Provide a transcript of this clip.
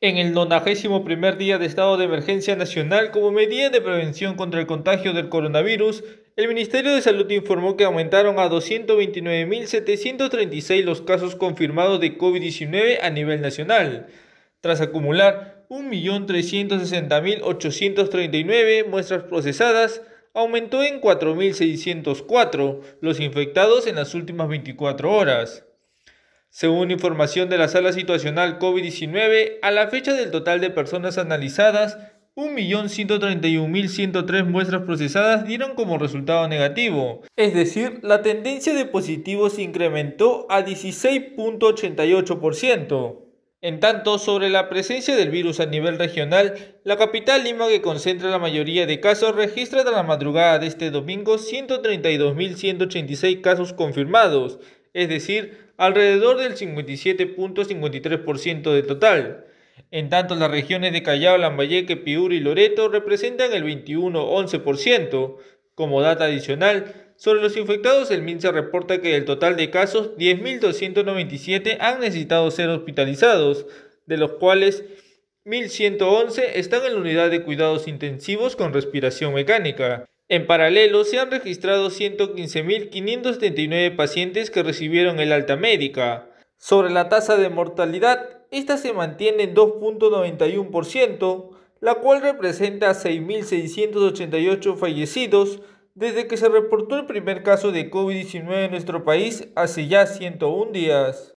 en el 91 día de estado de emergencia nacional como medida de prevención contra el contagio del coronavirus, el Ministerio de Salud informó que aumentaron a 229.736 los casos confirmados de COVID-19 a nivel nacional, tras acumular 1.360.839 muestras procesadas, aumentó en 4.604 los infectados en las últimas 24 horas. Según información de la Sala Situacional COVID-19, a la fecha del total de personas analizadas, 1.131.103 muestras procesadas dieron como resultado negativo. Es decir, la tendencia de positivos incrementó a 16.88%. En tanto, sobre la presencia del virus a nivel regional, la capital Lima, que concentra la mayoría de casos, registra de la madrugada de este domingo 132.186 casos confirmados, es decir, alrededor del 57.53% de total. En tanto, las regiones de Callao, Lambayeque, Piura y Loreto representan el 21.11%. Como data adicional, sobre los infectados, el MINSA reporta que del total de casos, 10.297 han necesitado ser hospitalizados, de los cuales 1.111 están en la unidad de cuidados intensivos con respiración mecánica. En paralelo, se han registrado 115.579 pacientes que recibieron el alta médica. Sobre la tasa de mortalidad, esta se mantiene en 2.91%, la cual representa 6.688 fallecidos desde que se reportó el primer caso de COVID-19 en nuestro país hace ya 101 días.